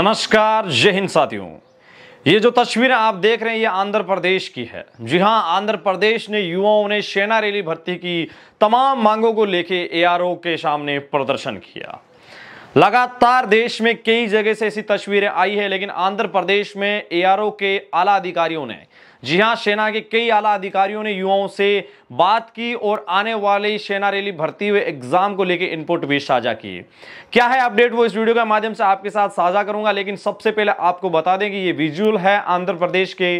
नमस्कार जय हिंद साथियों ये जो तस्वीरें आप देख रहे हैं ये आंध्र प्रदेश की है जी हाँ आंध्र प्रदेश ने युवाओं ने सेना रैली भर्ती की तमाम मांगों को लेके एआरओ के सामने प्रदर्शन किया लगातार देश में कई जगह से ऐसी तस्वीरें आई है लेकिन आंध्र प्रदेश में एआरओ के आला अधिकारियों ने जी हां सेना के कई आला अधिकारियों ने युवाओं से बात की और आने वाली सेना रैली भर्ती हुए एग्जाम को लेकर इनपुट भी साझा किए क्या है अपडेट वो इस वीडियो के माध्यम से आपके साथ साझा करूंगा लेकिन सबसे पहले आपको बता दें कि ये विजुअल है आंध्र प्रदेश के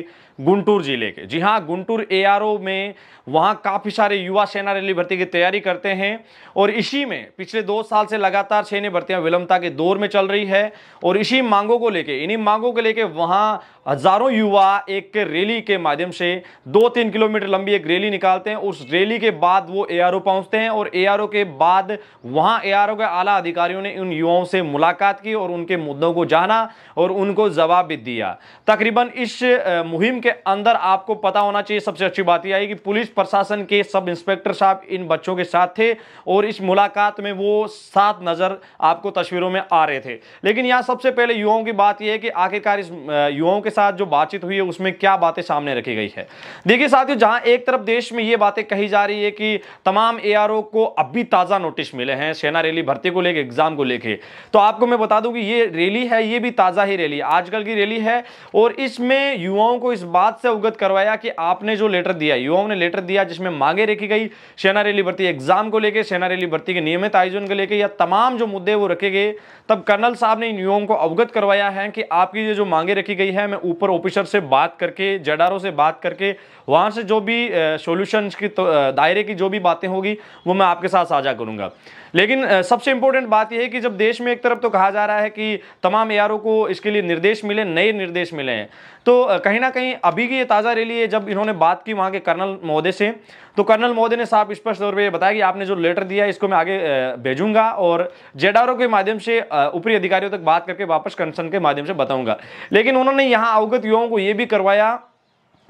गुंटूर जिले के जी हाँ गुंटूर ए में वहाँ काफ़ी सारे युवा सेना रैली भर्ती की तैयारी करते हैं और इसी में पिछले दो साल से लगातार सेना भर्तियाँ विलंबता के दौर में चल रही है और इसी मांगों को लेके इन्हीं मांगों को लेके वहाँ हजारों युवा एक रैली के माध्यम से दो तीन किलोमीटर लंबी एक रैली निकालते हैं उस रैली के बाद वो ए आर हैं और ए के बाद वहाँ ए के आला अधिकारियों ने उन युवाओं से मुलाकात की और उनके मुद्दों को जाना और उनको जवाब भी दिया तकरीबन इस मुहिम के के अंदर आपको पता होना चाहिए सबसे अच्छी बात यह आई कि पुलिस प्रशासन के सब इंस्पेक्टर साहब इन बच्चों के साथ थे और इस मुलाकात में वो साथ नज़र आपको तस्वीरों में आ रहे थे लेकिन यहाँ सबसे पहले युवाओं की बात यह है कि आखिरकार इस युवाओं के साथ जो बातचीत हुई है उसमें क्या बातें सामने रखी गई है देखिए साथियों जहाँ एक तरफ देश में ये बातें कही जा रही है कि तमाम ए को अभी ताज़ा नोटिस मिले हैं सेना रैली भर्ती को लेकर एग्जाम को लेकर तो आपको मैं बता दूँ कि ये रैली है ये भी ताज़ा ही रैली आजकल की रैली है और इसमें युवाओं को इस बात से अवगत करवाया कि आपने जो लेटर दिया युवाओं ने लेटर दिया जिसमें मांगे रखी गई सेना रैली भर्ती एग्जाम को लेकर सेना रैली भर्ती के नियमित आयोजन को लेकर या तमाम जो मुद्दे वो रखे गए तब कर्नल साहब ने इन युवाओं को अवगत करवाया है कि आपकी ये जो मांगे रखी गई है मैं ऊपर ऑफिसर से बात करके जडारों से बात करके वहां से जो भी सोल्यूशन की तो, दायरे की जो भी बातें होगी वो मैं आपके साथ साझा करूंगा लेकिन सबसे इंपॉर्टेंट बात यह है कि जब देश में एक तरफ तो कहा जा रहा है कि तमाम ए को इसके लिए निर्देश मिले नए निर्देश मिले हैं तो कहीं ना कहीं अभी की ये ताज़ा रैली है जब इन्होंने बात की वहाँ के कर्नल महोदय से तो कर्नल महोदय ने साफ स्पष्ट तौर पर यह बताया कि आपने जो लेटर दिया है इसको मैं आगे भेजूंगा और जेडारो के माध्यम से ऊपरी अधिकारियों तक बात करके वापस कंसर्न के माध्यम से बताऊंगा लेकिन उन्होंने यहाँ अवगत युवाओं को ये भी करवाया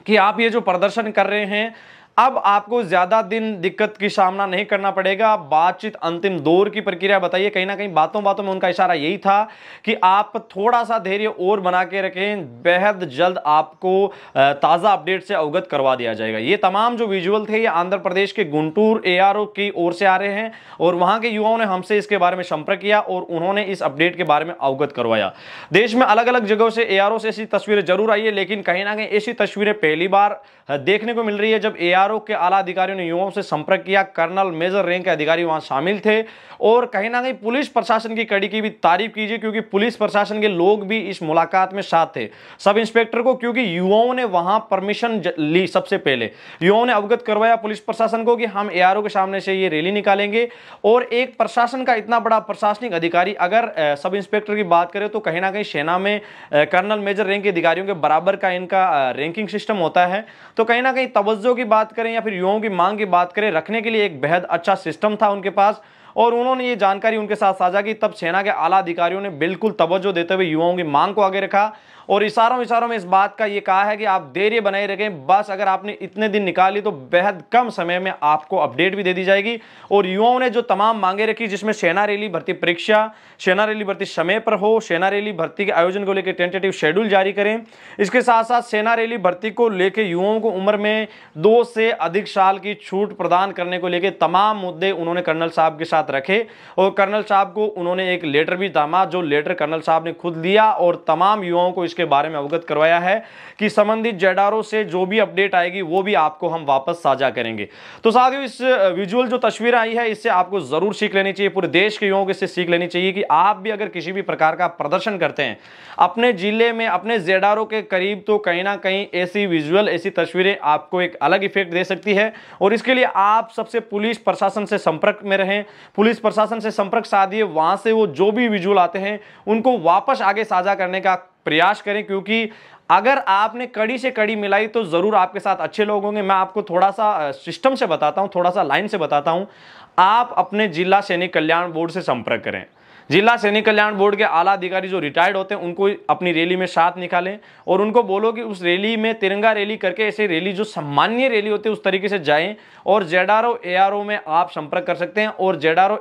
कि आप ये जो प्रदर्शन कर रहे हैं अब आपको ज़्यादा दिन दिक्कत की सामना नहीं करना पड़ेगा बातचीत अंतिम दौर की प्रक्रिया बताइए कहीं ना कहीं बातों बातों में उनका इशारा यही था कि आप थोड़ा सा धैर्य और बना के रखें बेहद जल्द आपको ताज़ा अपडेट से अवगत करवा दिया जाएगा ये तमाम जो विजुअल थे ये आंध्र प्रदेश के गुंटूर ए की ओर से आ रहे हैं और वहाँ के युवाओं ने हमसे इसके बारे में संपर्क किया और उन्होंने इस अपडेट के बारे में अवगत करवाया देश में अलग अलग जगहों से ए से ऐसी तस्वीरें जरूर आई है लेकिन कहीं ना कहीं ऐसी तस्वीरें पहली बार देखने को मिल रही है जब ए हथियारों के आला अधिकारियों ने युवाओं से संपर्क किया कर्नल मेजर रैंक के अधिकारी वहां शामिल थे और कहीं ना कहीं पुलिस प्रशासन की कड़ी की भी तारीफ कीजिए क्योंकि पुलिस प्रशासन के लोग भी इस मुलाकात में साथ थे सब इंस्पेक्टर को क्योंकि युवाओं ने वहां परमिशन ली सबसे पहले युवाओं ने अवगत करवाया पुलिस प्रशासन को कि हम ए के सामने से ये रैली निकालेंगे और एक प्रशासन का इतना बड़ा प्रशासनिक अधिकारी अगर सब इंस्पेक्टर की बात करें तो कहीं ना कहीं सेना में कर्नल मेजर रैंक के अधिकारियों के बराबर का इनका रैंकिंग सिस्टम होता है तो कहीं ना कहीं तवज्जो की बात करें या फिर युवाओं की मांग की बात करें रखने के लिए एक बेहद अच्छा सिस्टम था उनके पास और उन्होंने ये जानकारी उनके साथ साझा की तब सेना के आला अधिकारियों ने बिल्कुल तवज्जो देते हुए युवाओं की मांग को आगे रखा और इशारों इशारों में इस बात का ये कहा है कि आप देरी बनाए रखें बस अगर आपने इतने दिन निकाली तो बेहद कम समय में आपको अपडेट भी दे दी जाएगी और युवाओं ने जो तमाम मांगे रखी जिसमें सेना रैली भर्ती परीक्षा सेना रैली भर्ती समय पर हो सेना रैली भर्ती के आयोजन को लेकर टेंटेटिव शेड्यूल जारी करें इसके साथ साथ सेना रैली भर्ती को लेकर युवाओं को उम्र में दो से अधिक साल की छूट प्रदान करने को लेकर तमाम मुद्दे उन्होंने कर्नल साहब के साथ रखे और कर्नल साहब को उन्होंने एक लेटर भी दामा जो लेटर कर्नल साहब ने खुद लिया और तमाम युवाओं को इसके इसके बारे में अवगत करवाया है कि संबंधित जेडारों से जो भी अपडेट आएगी वो भी आपको हम वापस साझा करेंगे तो साथियों इस विजुअल जो तस्वीर आई है इससे आपको जरूर सीख लेनी चाहिए पूरे देश के युवाओं को इससे सीख लेनी चाहिए कि आप भी अगर किसी भी प्रकार का प्रदर्शन करते हैं अपने जिले में अपने जेडारों के करीब तो कहीं ना कहीं ऐसी विजुअल ऐसी तस्वीरें आपको एक अलग इफेक्ट दे सकती है और इसके लिए आप सबसे पुलिस प्रशासन से संपर्क में रहें पुलिस प्रशासन से संपर्क साधिए वहां से वो जो भी विजुअल आते हैं उनको वापस आगे साझा करने का प्रयास करें क्योंकि अगर आपने कड़ी से कड़ी मिलाई तो ज़रूर आपके साथ अच्छे लोग होंगे मैं आपको थोड़ा सा सिस्टम से बताता हूँ थोड़ा सा लाइन से बताता हूँ आप अपने जिला सैनिक कल्याण बोर्ड से संपर्क करें जिला सैनिक कल्याण बोर्ड के आला अधिकारी जो रिटायर्ड होते हैं उनको अपनी रैली में साथ निकालें और उनको बोलो कि उस रैली में तिरंगा रैली करके ऐसे रैली जो सामान्य रैली होती है उस तरीके से जाएं और जेड आर में आप संपर्क कर सकते हैं और जेड आर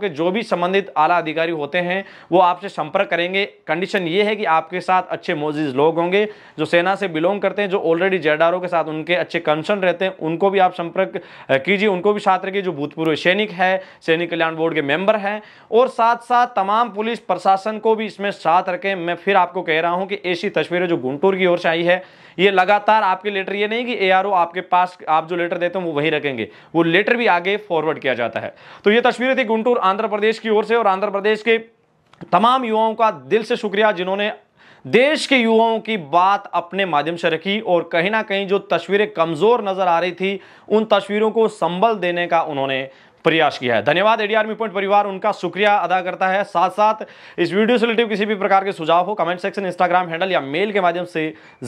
के जो भी संबंधित आला अधिकारी होते हैं वो आपसे संपर्क करेंगे कंडीशन ये है कि आपके साथ अच्छे मोजिज लोग होंगे जो सेना से बिलोंग करते हैं जो ऑलरेडी जेड के साथ उनके अच्छे कंसर्न रहते हैं उनको भी आप संपर्क कीजिए उनको भी साथ रखिए जो भूतपूर्व सैनिक है सैनिक कल्याण बोर्ड के मेंबर हैं और साथ साथ तमाम पुलिस प्रशासन को भी इसमें साथ रखें मैं फिर आपको कह रहा हूं कि ऐसी तस्वीरें जो गुंटूर की ओर से आई है ये लगातार आपके लेटर ये नहीं कि ए आपके पास आप जो लेटर देते हैं वो वही रखेंगे वो लेटर भी आगे फॉरवर्ड किया जाता है तो ये तस्वीरें थी गुंटूर आंध्र प्रदेश की ओर से और आंध्र प्रदेश के तमाम युवाओं का दिल से शुक्रिया जिन्होंने देश के युवाओं की बात अपने माध्यम से रखी और कहीं ना कहीं जो तस्वीरें कमज़ोर नज़र आ रही थी उन तस्वीरों को संबल देने का उन्होंने प्रयास किया है धन्यवाद एडीआर मी पॉइंट परिवार उनका शुक्रिया अदा करता है साथ साथ इस वीडियो से रिलेटिव किसी भी प्रकार के सुझाव हो कमेंट सेक्शन इंस्टाग्राम हैंडल या मेल के माध्यम से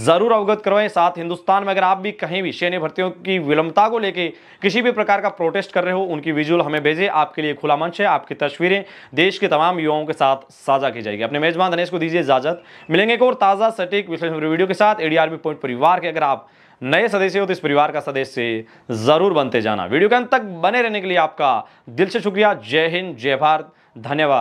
जरूर अवगत करवाएं साथ हिंदुस्तान में अगर आप भी कहीं भी सैन्य भर्तियों की विलंबता को लेकर किसी भी प्रकार का प्रोटेस्ट कर रहे हो उनकी विजुअल हमें भेजे आपके लिए खुला मंच है आपकी तस्वीरें देश के तमाम युवाओं के साथ साझा की जाएगी अपने मेजबान धनेश को दीजिए इजाजत मिलेंगे एक और ताज़ा सटीक विश्लेषण वीडियो के साथ एडीआरबी पॉइंट परिवार के अगर आप नए सदस्य हो तो इस परिवार का सदस्य ज़रूर बनते जाना वीडियो के अंत तक बने रहने के लिए आपका दिल से शुक्रिया जय हिंद जय भारत धन्यवाद